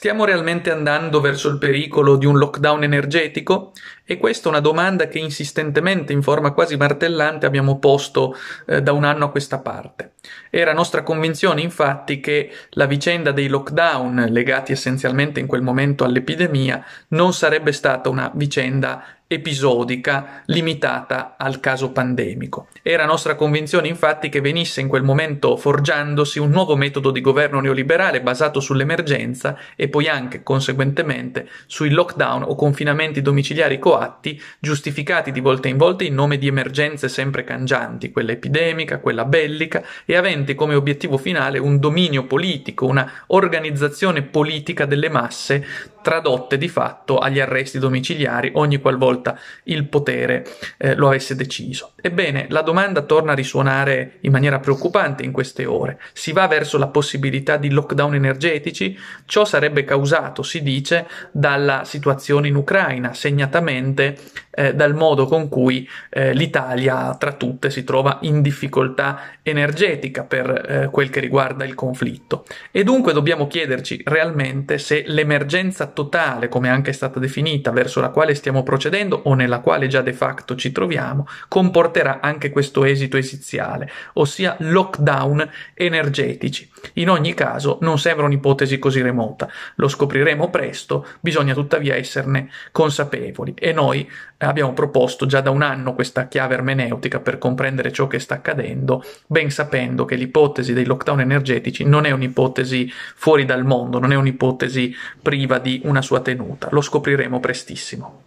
Stiamo realmente andando verso il pericolo di un lockdown energetico? E questa è una domanda che insistentemente, in forma quasi martellante, abbiamo posto eh, da un anno a questa parte. Era nostra convinzione, infatti, che la vicenda dei lockdown, legati essenzialmente in quel momento all'epidemia, non sarebbe stata una vicenda episodica limitata al caso pandemico. Era nostra convinzione infatti che venisse in quel momento forgiandosi un nuovo metodo di governo neoliberale basato sull'emergenza e poi anche conseguentemente sui lockdown o confinamenti domiciliari coatti giustificati di volta in volta in nome di emergenze sempre cangianti, quella epidemica, quella bellica e aventi come obiettivo finale un dominio politico, una organizzazione politica delle masse tradotte di fatto agli arresti domiciliari ogni qualvolta volta il potere eh, lo avesse deciso. Ebbene, la domanda torna a risuonare in maniera preoccupante in queste ore. Si va verso la possibilità di lockdown energetici? Ciò sarebbe causato, si dice, dalla situazione in Ucraina, segnatamente eh, dal modo con cui eh, l'Italia, tra tutte, si trova in difficoltà energetica per eh, quel che riguarda il conflitto. E dunque dobbiamo chiederci realmente se l'emergenza totale, come anche è stata definita, verso la quale stiamo procedendo o nella quale già de facto ci troviamo, comporterà anche questo esito esiziale, ossia lockdown energetici. In ogni caso, non sembra un'ipotesi così remota. Lo scopriremo presto, bisogna tuttavia esserne consapevoli e noi eh, abbiamo proposto già da un anno questa chiave ermeneutica per comprendere ciò che sta accadendo, ben sapendo che l'ipotesi dei lockdown energetici non è un'ipotesi fuori dal mondo, non è un'ipotesi priva di una sua tenuta. Lo scopriremo prestissimo.